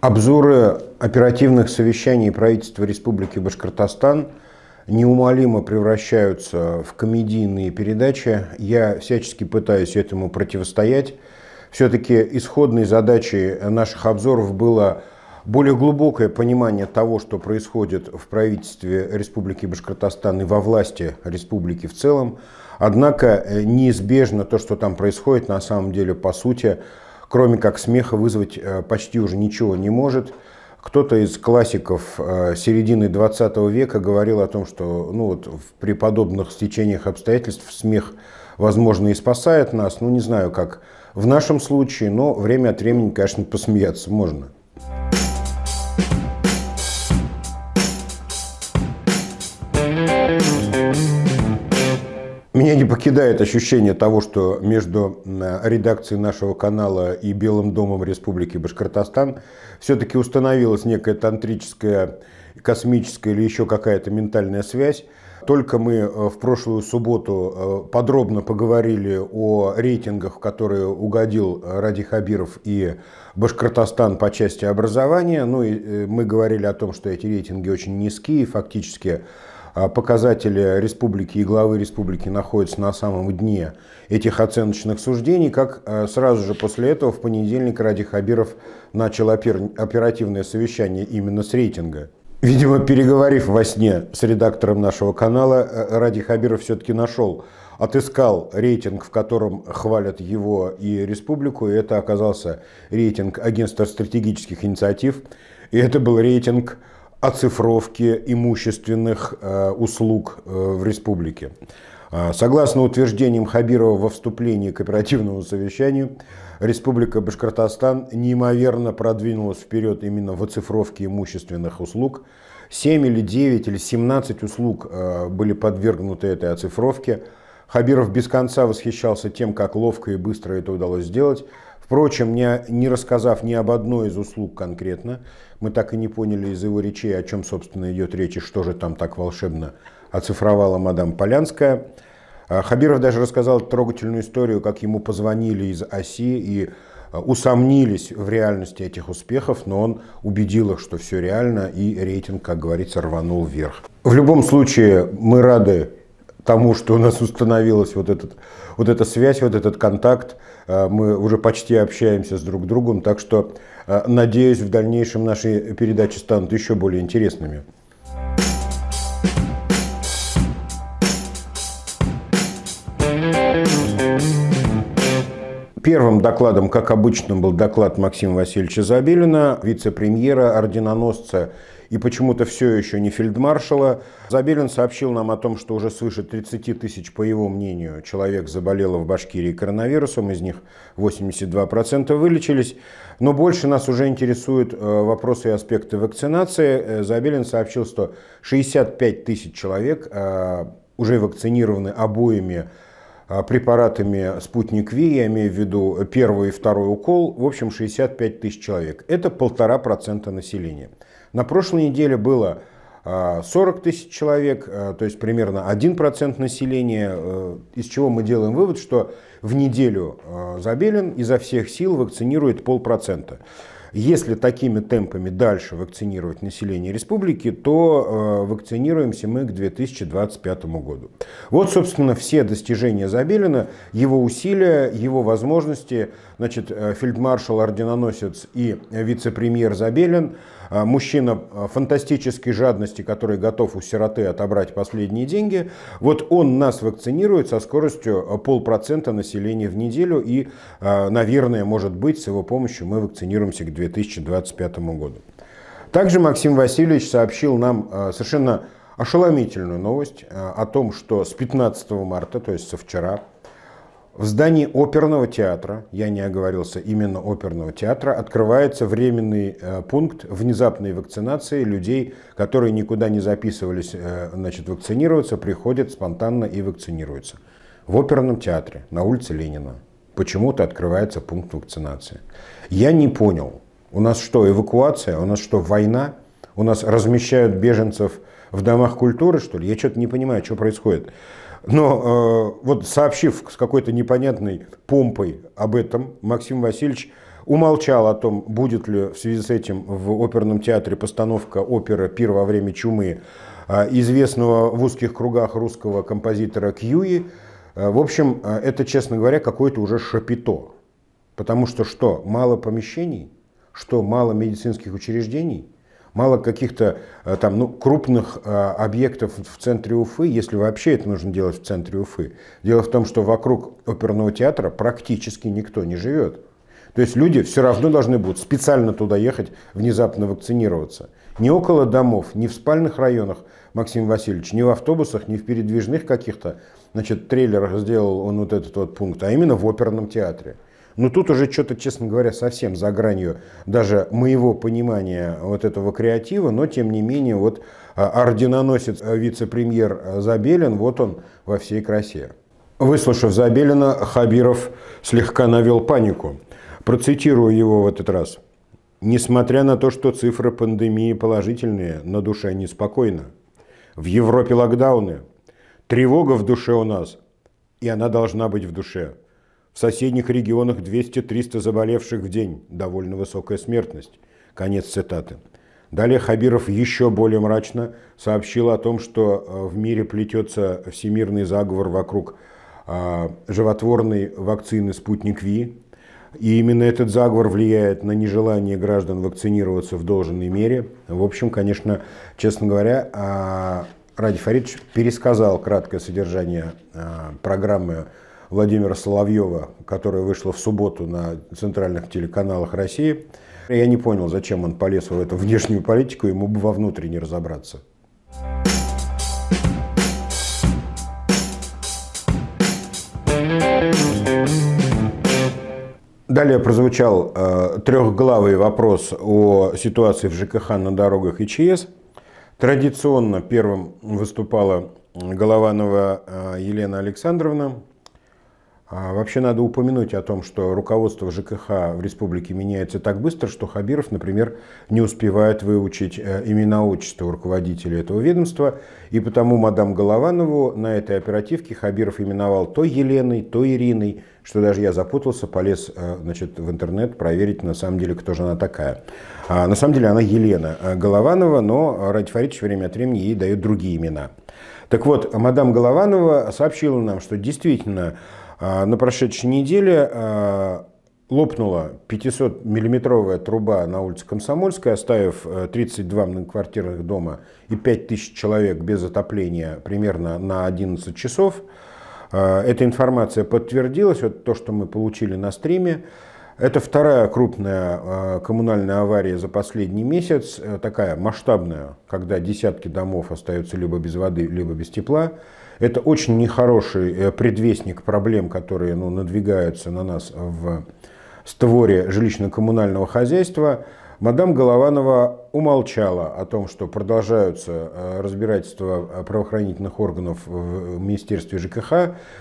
Обзоры оперативных совещаний правительства Республики Башкортостан неумолимо превращаются в комедийные передачи. Я всячески пытаюсь этому противостоять. Все-таки исходной задачей наших обзоров было более глубокое понимание того, что происходит в правительстве Республики Башкортостан и во власти республики в целом. Однако э, неизбежно то, что там происходит, на самом деле, по сути, кроме как смеха вызвать э, почти уже ничего не может. Кто-то из классиков э, середины 20 века говорил о том, что ну вот, при подобных стечениях обстоятельств смех, возможно, и спасает нас. Ну, не знаю, как в нашем случае, но время от времени, конечно, посмеяться можно. Меня не покидает ощущение того, что между редакцией нашего канала и Белым домом Республики Башкортостан все-таки установилась некая тантрическая, космическая или еще какая-то ментальная связь. Только мы э, в прошлую субботу э, подробно поговорили о рейтингах, которые угодил Ради Хабиров и Башкортостан по части образования. Ну и э, мы говорили о том, что эти рейтинги очень низкие, фактически а показатели республики и главы республики находятся на самом дне этих оценочных суждений, как э, сразу же после этого в понедельник Ради Хабиров начал оперативное совещание именно с рейтинга. Видимо, переговорив во сне с редактором нашего канала, э, Ради Хабиров все-таки нашел, отыскал рейтинг, в котором хвалят его и республику. И это оказался рейтинг агентства стратегических инициатив. И это был рейтинг оцифровке имущественных э, услуг э, в республике. Э, согласно утверждениям Хабирова во вступлении к оперативному совещанию, Республика Башкортостан неимоверно продвинулась вперед именно в оцифровке имущественных услуг. 7 или 9 или 17 услуг были подвергнуты этой оцифровке. Хабиров без конца восхищался тем, как ловко и быстро это удалось сделать. Впрочем, не, не рассказав ни об одной из услуг конкретно, мы так и не поняли из его речей, о чем, собственно, идет речь и что же там так волшебно оцифровала мадам Полянская. А Хабиров даже рассказал трогательную историю, как ему позвонили из ОСИ и а, усомнились в реальности этих успехов, но он убедил их, что все реально, и рейтинг, как говорится, рванул вверх. В любом случае, мы рады тому, что у нас установилась вот, этот, вот эта связь, вот этот контакт. Э, мы уже почти общаемся с друг другом, так что, э, надеюсь, в дальнейшем наши передачи станут еще более интересными. Первым докладом, как обычно, был доклад Максима Васильевича Забелина, вице-премьера, орденоносца и почему-то все еще не фельдмаршала. Забелин сообщил нам о том, что уже свыше 30 тысяч, по его мнению, человек заболело в Башкирии коронавирусом, из них 82% вылечились. Но больше нас уже интересуют э, вопросы и аспекты вакцинации. Э, Забелин сообщил, что 65 тысяч человек э, уже вакцинированы обоими препаратами «Спутник Ви», я имею в виду первый и второй укол, в общем 65 тысяч человек. Это полтора процента населения. На прошлой неделе было 40 а, тысяч человек, а, то есть примерно 1% населения, э, из чего мы делаем вывод, что в неделю а, Забелин изо всех сил вакцинирует полпроцента. Если такими темпами дальше вакцинировать население республики, то э, вакцинируемся мы к 2025 году. Вот, собственно, все достижения Забелина, его усилия, его возможности. Значит, э, фельдмаршал, орденоносец и вице-премьер Забелин, э, мужчина фантастической жадности, который готов у сироты отобрать последние деньги, вот он нас вакцинирует со скоростью полпроцента населения в неделю и, наверное, может быть, с его помощью мы вакцинируемся к 2025 году. Также Максим Васильевич сообщил нам э, совершенно ошеломительную новость э, о том, что с 15 марта, то есть со вчера, в здании оперного театра, я не оговорился, именно оперного театра, открывается временный э, пункт внезапной вакцинации людей, которые никуда не записывались значит, вакцинироваться, приходят спонтанно и вакцинируются. В оперном театре на улице Ленина почему-то открывается пункт вакцинации. Я не понял, у нас что, эвакуация? У нас что, война? У нас размещают беженцев в домах культуры, что ли? Я что-то не понимаю, что происходит. Но э, вот сообщив с какой-то непонятной помпой об этом, Максим Васильевич умолчал о том, будет ли в связи с этим в оперном театре постановка оперы «Пир во время чумы» э, известного в узких кругах русского композитора Кьюи. Э, в общем, э, это, честно говоря, какое-то уже шапито. Потому что что, мало помещений – что, мало медицинских учреждений? Мало каких-то э, там, ну, крупных э, объектов в центре Уфы, если вообще это нужно делать в центре Уфы. Дело в том, что вокруг оперного театра практически никто не живет. То есть люди все равно должны будут специально туда ехать, внезапно вакцинироваться. Ни около домов, ни в спальных районах, Максим Васильевич, ни в автобусах, ни в передвижных каких-то значит, трейлерах сделал он вот этот вот пункт, а именно в оперном театре. Но ну, тут уже что-то, честно говоря, совсем за гранью даже моего понимания вот этого креатива, но тем не менее вот а, орденоносец а, вице-премьер а, Забелин, вот он во всей красе. Выслушав Забелина, Хабиров слегка навел панику. Процитирую его в этот раз. «Несмотря на то, что цифры пандемии положительные, на душе неспокойно. В Европе локдауны. Тревога в душе у нас, и она должна быть в душе. В соседних регионах 200-300 заболевших в день. Довольно высокая смертность. Конец цитаты. Далее Хабиров еще более мрачно сообщил о том, что э, в мире плетется всемирный заговор вокруг э, животворной вакцины «Спутник Ви». И именно этот заговор влияет на нежелание граждан вакцинироваться в должной мере. В общем, конечно, честно говоря, э, Ради Фаридович пересказал краткое содержание программы Владимира Соловьева, которая вышла в субботу на центральных телеканалах России. Я не понял, зачем он полез в эту внешнюю политику, ему бы во внутренней разобраться. Далее прозвучал э, трехглавый вопрос о ситуации в ЖКХ на дорогах и ЧС. Традиционно первым выступала Голованова э, Елена Александровна. А вообще надо упомянуть о том, что руководство ЖКХ в республике меняется так быстро, что Хабиров, например, не успевает выучить э, имена отчества руководителя этого ведомства, и потому мадам Голованову на этой оперативке Хабиров именовал то Еленой, то Ириной, что даже я запутался, полез э, значит, в интернет проверить, на самом деле, кто же она такая. А на самом деле она Елена э, Голованова, но Ради Фаридович время от времени ей дает другие имена. Так вот, мадам Голованова сообщила нам, что действительно а, на прошедшей неделе а, лопнула 500-миллиметровая труба на улице Комсомольской, оставив 32 э, многоквартирных дома и 5000 человек без отопления примерно на 11 часов. А, эта информация подтвердилась, вот то, что мы получили на стриме. Это вторая крупная а, коммунальная авария за последний месяц, э, такая масштабная, когда десятки домов остаются либо без воды, либо без тепла. Это очень нехороший э, предвестник проблем, которые ну, надвигаются на нас в створе жилищно-коммунального хозяйства. Мадам Голованова умолчала о том, что продолжаются э, разбирательства правоохранительных органов в Министерстве ЖКХ,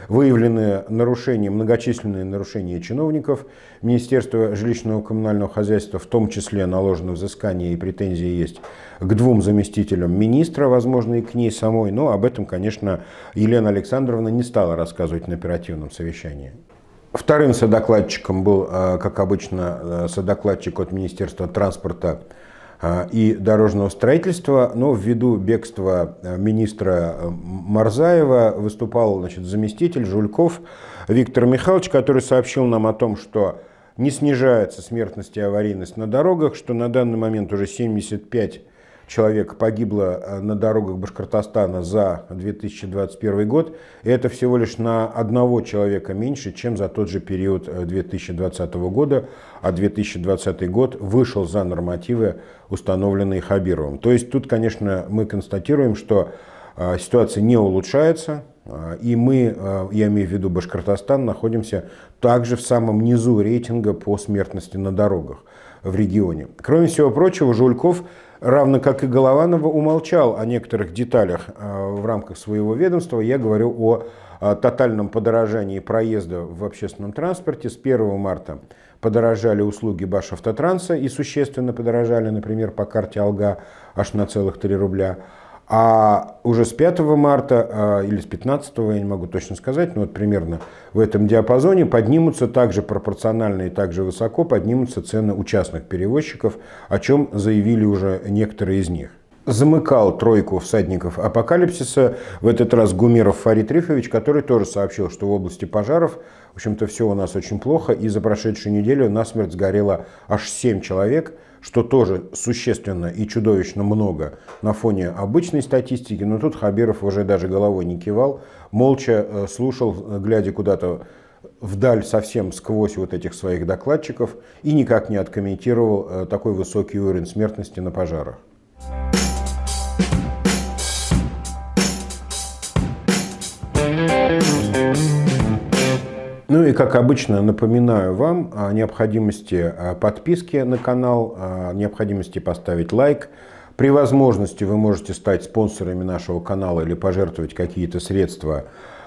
выявлены нарушения, многочисленные нарушения чиновников Министерства жилищного и коммунального хозяйства, в том числе наложено взыскание и претензии есть к двум заместителям министра, возможно, и к ней самой. Но об этом, конечно, Елена Александровна не стала рассказывать на оперативном совещании. Вторым содокладчиком был, э, как обычно, э, содокладчик от Министерства транспорта э, и дорожного строительства, но ввиду бегства министра Марзаева выступал значит, заместитель Жульков Виктор Михайлович, который сообщил нам о том, что не снижается смертность и аварийность на дорогах, что на данный момент уже 75 человек погибло э, на дорогах Башкортостана за 2021 год. И это всего лишь на одного человека меньше, чем за тот же период 2020 э, года. А 2020 год вышел за нормативы, установленные Хабировым. То есть тут, конечно, мы констатируем, что э, ситуация не улучшается, и мы, я имею в виду Башкортостан, находимся также в самом низу рейтинга по смертности на дорогах в регионе. Кроме всего прочего, Жульков Равно как и Голованова умолчал о некоторых деталях э, в рамках своего ведомства. Я говорю о э, тотальном подорожании проезда в общественном транспорте. С 1 марта подорожали услуги Башавтотранса и существенно подорожали, например, по карте Алга аж на целых 3 рубля. А уже с 5 марта а, или с 15, я не могу точно сказать, но вот примерно в этом диапазоне поднимутся также пропорционально и также высоко поднимутся цены у частных перевозчиков, о чем заявили уже некоторые из них. Замыкал тройку всадников апокалипсиса в этот раз Гумеров Фарид Рифович, который тоже сообщил, что в области пожаров, в общем-то, все у нас очень плохо, и за прошедшую неделю насмерть сгорело аж 7 человек – что тоже существенно и чудовищно много на фоне обычной статистики, но тут Хабиров уже даже головой не кивал, молча э, слушал, э, глядя куда-то вдаль совсем сквозь вот этих своих докладчиков и никак не откомментировал э, такой высокий уровень смертности на пожарах. Ну и, как обычно, напоминаю вам о необходимости э, подписки на канал, о необходимости поставить лайк. При возможности вы можете стать спонсорами нашего канала или пожертвовать какие-то средства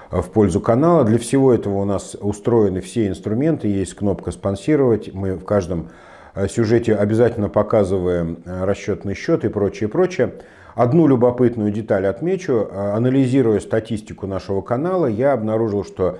э, в пользу канала. Для всего этого у нас устроены все инструменты, есть кнопка «Спонсировать». Мы в каждом э, сюжете обязательно показываем расчетный счет и прочее, прочее. Одну любопытную деталь отмечу. Анализируя статистику нашего канала, я обнаружил, что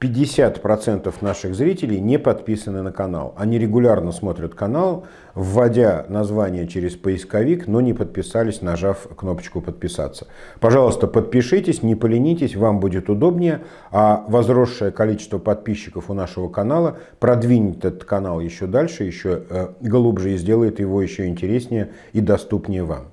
50% наших зрителей не подписаны на канал. Они регулярно смотрят канал, вводя название через поисковик, но не подписались, нажав кнопочку «Подписаться». Пожалуйста, подпишитесь, не поленитесь, вам будет удобнее, а возросшее количество подписчиков у нашего канала продвинет этот канал еще дальше, еще э, глубже и сделает его еще интереснее и доступнее вам.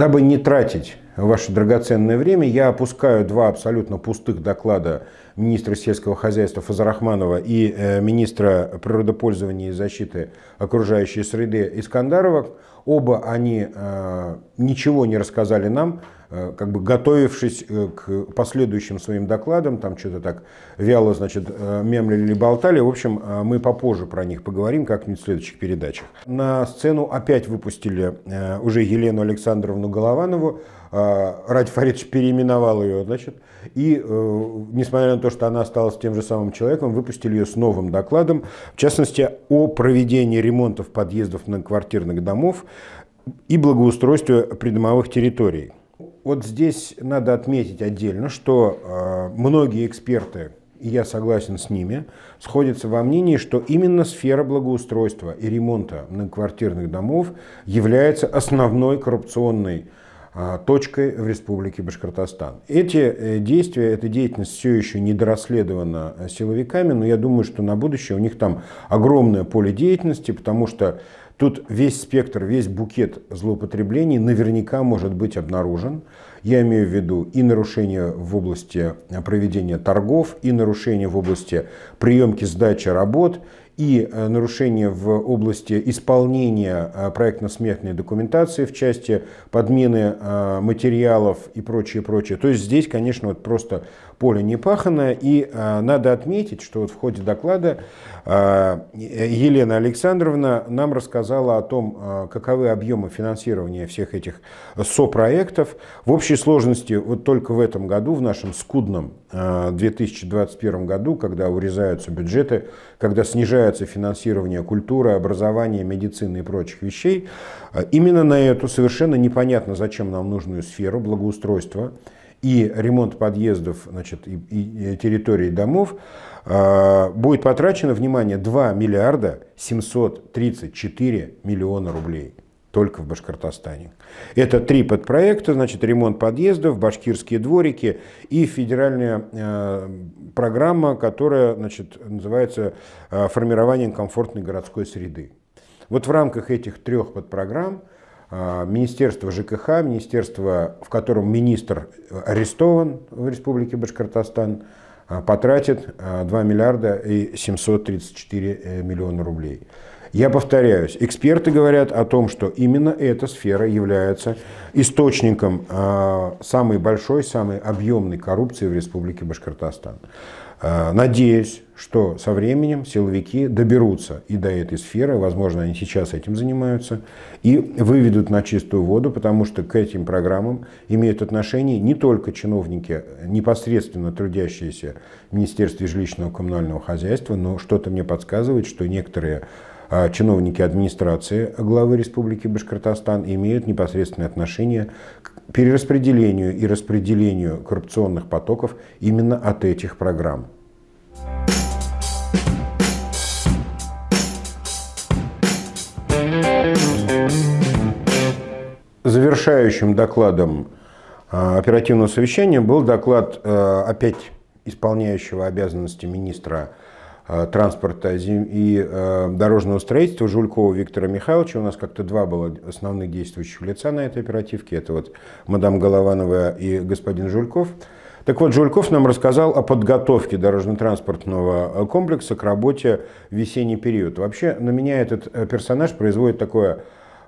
Дабы не тратить ваше драгоценное время, я опускаю два абсолютно пустых доклада министра сельского хозяйства Фазарахманова и э, министра природопользования и защиты окружающей среды Искандарова, Оба они э, ничего не рассказали нам, э, как бы готовившись э, к последующим своим докладам, там что-то так вяло, значит, мемлили, болтали. В общем, мы попозже про них поговорим как-нибудь в следующих передачах. На сцену опять выпустили уже Елену Александровну Голованову, а, Ради Фаридович переименовал ее, значит, и, э, несмотря на то, что она осталась тем же самым человеком, выпустили ее с новым докладом, в частности, о проведении ремонтов подъездов многоквартирных домов и благоустройстве придомовых территорий. Вот здесь надо отметить отдельно, что э, многие эксперты, и я согласен с ними, сходятся во мнении, что именно сфера благоустройства и ремонта многоквартирных домов является основной коррупционной а, точкой в Республике Башкортостан. Эти э, действия, эта деятельность все еще не дорасследована э, силовиками, но я думаю, что на будущее у них там огромное поле деятельности, потому что тут весь спектр, весь букет злоупотреблений наверняка может быть обнаружен. Я имею в виду и нарушения в области э, проведения торгов, и нарушения в области приемки сдачи работ, и э, нарушения в области исполнения э, проектно-сметной документации в части подмены э, материалов и прочее, прочее. То есть здесь, конечно, вот просто поле не пахано. И э, надо отметить, что вот в ходе доклада э, Елена Александровна нам рассказала о том, э, каковы объемы финансирования всех этих сопроектов. В общей сложности вот только в этом году, в нашем скудном 2021 э, году, когда урезаются бюджеты, когда снижается финансирование культуры, образования, медицины и прочих вещей, э, именно на эту совершенно непонятно зачем нам нужную сферу благоустройства – и ремонт подъездов значит, и, и территорий домов, э, будет потрачено, внимание, 2 миллиарда 734 миллиона рублей только в Башкортостане. Это три подпроекта, значит, ремонт подъездов, башкирские дворики и федеральная э, программа, которая значит, называется э, а, «Формирование комфортной городской среды». Вот в рамках этих трех подпрограмм – а, министерство ЖКХ, министерство, в котором министр арестован в Республике Башкортостан, а, потратит 2 а, миллиарда и 734 э, миллиона рублей. Я повторяюсь, эксперты говорят о том, что именно эта сфера является источником самой большой, самой объемной коррупции в Республике Башкортостан. Э, надеюсь, что со временем силовики доберутся и до этой сферы, возможно, они сейчас этим занимаются, и выведут на чистую воду, потому что к этим программам имеют отношение не только чиновники, непосредственно трудящиеся в Министерстве жилищного и коммунального хозяйства, но что-то мне подсказывает, что некоторые э, чиновники администрации главы Республики Башкортостан имеют непосредственное отношение перераспределению и распределению коррупционных потоков именно от этих программ. Завершающим докладом а, оперативного совещания был доклад а, опять исполняющего обязанности министра Э, транспорта и э, дорожного строительства Жулькова Виктора Михайловича. У нас как-то два было основных действующих лица на этой оперативке. Это вот мадам Голованова и господин Жульков. Так вот, Жульков нам рассказал о подготовке дорожно-транспортного э, комплекса к работе в весенний период. Вообще, на меня этот персонаж производит такое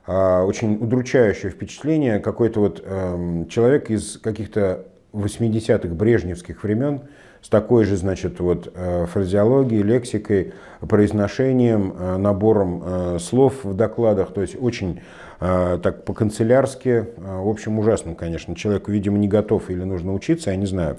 а, очень удручающее впечатление. Какой-то вот а, человек из каких-то 80-х брежневских времен, с такой же, значит, вот э, фразеологией, лексикой, произношением, э, набором э, слов в докладах, то есть очень а, так по-канцелярски, а, в общем, ужасно, конечно. Человек, видимо, не готов или нужно учиться, я не знаю.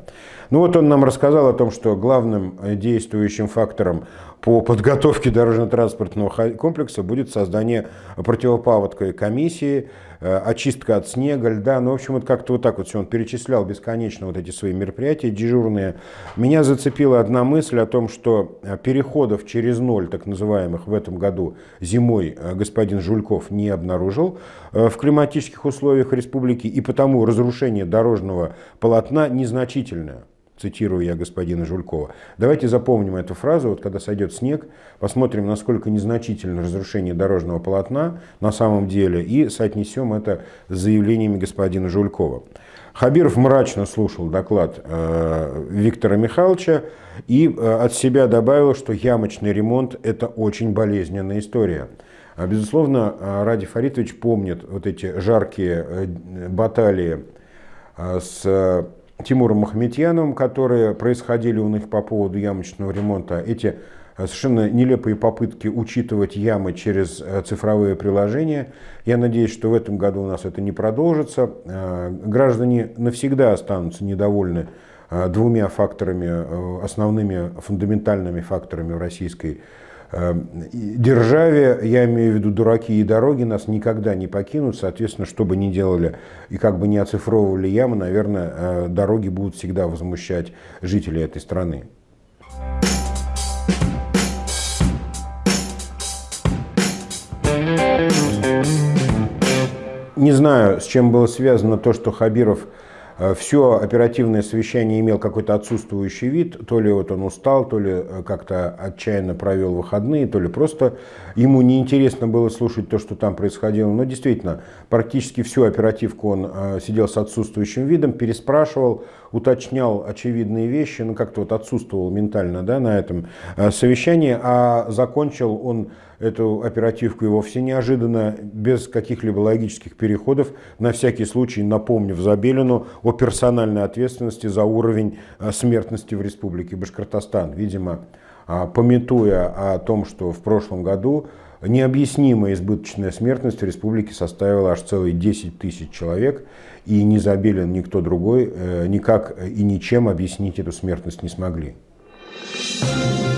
Ну вот он нам рассказал о том, что главным э, действующим фактором по подготовке дорожно-транспортного комплекса будет создание противопаводковой комиссии, э, очистка от снега, льда. Ну, в общем, вот как-то вот так вот все он перечислял бесконечно вот эти свои мероприятия дежурные. Меня зацепила одна мысль о том, что э, переходов через ноль, так называемых, в этом году зимой господин Жульков не обнаружил. Э, в климатических условиях республики, и потому разрушение дорожного полотна незначительное цитирую я господина Жулькова. Давайте запомним эту фразу, вот когда сойдет снег, посмотрим, насколько незначительно разрушение дорожного полотна на самом деле, и соотнесем это с заявлениями господина Жулькова. Хабиров мрачно слушал доклад э, Виктора Михайловича и э, от себя добавил, что ямочный ремонт – это очень болезненная история. А, безусловно, а, Ради Фаритович помнит вот эти жаркие э, баталии а, с э, Тимуром Махметьяновым, которые происходили у них по поводу ямочного ремонта. Эти э, совершенно нелепые попытки учитывать ямы через цифровые приложения. Я надеюсь, что в этом году у нас это не продолжится. Граждане навсегда останутся недовольны двумя факторами, основными фундаментальными факторами в российской Эм, державе, я имею в виду дураки и дороги, нас никогда не покинут. Соответственно, что бы ни делали и как бы ни оцифровывали ямы, наверное, э, дороги будут всегда возмущать жителей этой страны. Не знаю, с чем было связано то, что Хабиров Э, все оперативное совещание имел какой-то отсутствующий вид, то ли вот он устал, то ли э, как-то отчаянно провел выходные, то ли просто ему неинтересно было слушать то, что там происходило. Но действительно, практически всю оперативку он э, сидел с отсутствующим видом, переспрашивал, уточнял очевидные вещи, ну как-то вот отсутствовал ментально да, на этом совещании, а закончил он эту оперативку и вовсе неожиданно, без каких-либо логических переходов, на всякий случай напомнив Забелину о персональной ответственности за уровень а, смертности в Республике Башкортостан. Видимо, а, пометуя о том, что в прошлом году необъяснимая избыточная смертность в республике составила аж целые 10 тысяч человек, и ни Забелин, никто другой э, никак и ничем объяснить эту смертность не смогли. Thank you.